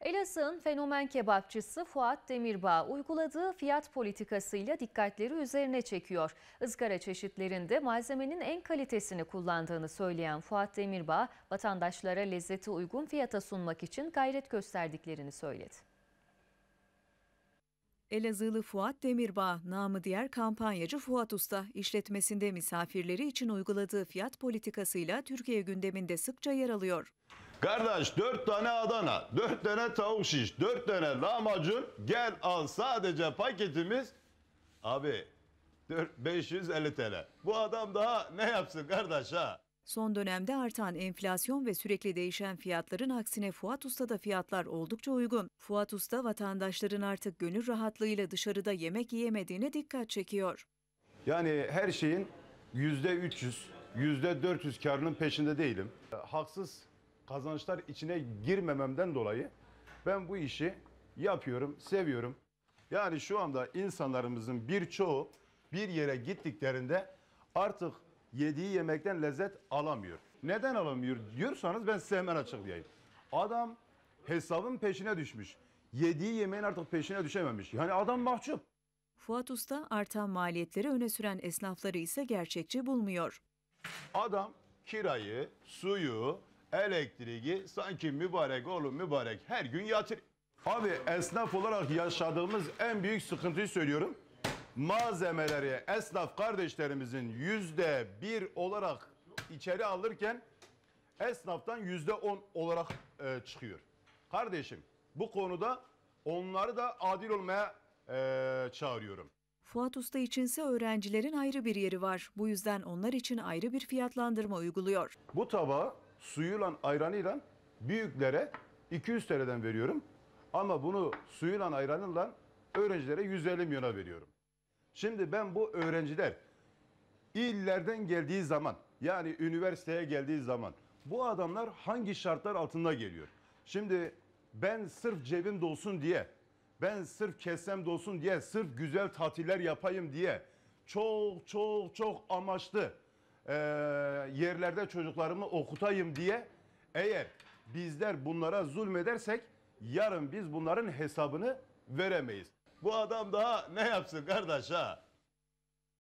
Elazığ'ın fenomen kebapçısı Fuat Demirbağ uyguladığı fiyat politikasıyla dikkatleri üzerine çekiyor. Izgara çeşitlerinde malzemenin en kalitesini kullandığını söyleyen Fuat Demirbağ, vatandaşlara lezzeti uygun fiyata sunmak için gayret gösterdiklerini söyledi. Elazığlı Fuat Demirbağ, namı diğer kampanyacı Fuat Usta, işletmesinde misafirleri için uyguladığı fiyat politikasıyla Türkiye gündeminde sıkça yer alıyor. Kardeş dört tane Adana, dört tane tavuk şiş, dört tane lahmacun gel al sadece paketimiz. Abi 4, 550 TL. Bu adam daha ne yapsın kardeş ha? Son dönemde artan enflasyon ve sürekli değişen fiyatların aksine Fuat Usta'da fiyatlar oldukça uygun. Fuat Usta vatandaşların artık gönül rahatlığıyla dışarıda yemek yiyemediğine dikkat çekiyor. Yani her şeyin yüzde 300, yüzde 400 karının peşinde değilim. Haksız kazançlar içine girmememden dolayı ben bu işi yapıyorum, seviyorum. Yani şu anda insanlarımızın birçoğu bir yere gittiklerinde artık yediği yemekten lezzet alamıyor. Neden alamıyor diyorsanız ben size hemen açıklayayım. Adam hesabın peşine düşmüş. Yediği yemeğin artık peşine düşememiş. Yani adam mahcup. Fuat Usta artan maliyetleri öne süren esnafları ise gerçekçi bulmuyor. Adam kirayı, suyu, elektriği sanki mübarek oğlum mübarek her gün yatır. Abi esnaf olarak yaşadığımız en büyük sıkıntıyı söylüyorum. Malzemeleri esnaf kardeşlerimizin yüzde bir olarak içeri alırken esnaftan yüzde on olarak e, çıkıyor. Kardeşim bu konuda onları da adil olmaya e, çağırıyorum. Fuat Usta içinse öğrencilerin ayrı bir yeri var. Bu yüzden onlar için ayrı bir fiyatlandırma uyguluyor. Bu tabağı suyuyla ayranıyla büyüklere 200 TL'den veriyorum. Ama bunu suyuyla ayranıyla öğrencilere 150 milyona veriyorum. Şimdi ben bu öğrenciler illerden geldiği zaman yani üniversiteye geldiği zaman bu adamlar hangi şartlar altında geliyor? Şimdi ben sırf cebim dolsun diye, ben sırf kesem dolsun diye, sırf güzel tatiller yapayım diye çok çok çok amaçlı e, yerlerde çocuklarımı okutayım diye eğer bizler bunlara zulmedersek yarın biz bunların hesabını veremeyiz. Bu adam daha ne yapsın kardeş ha?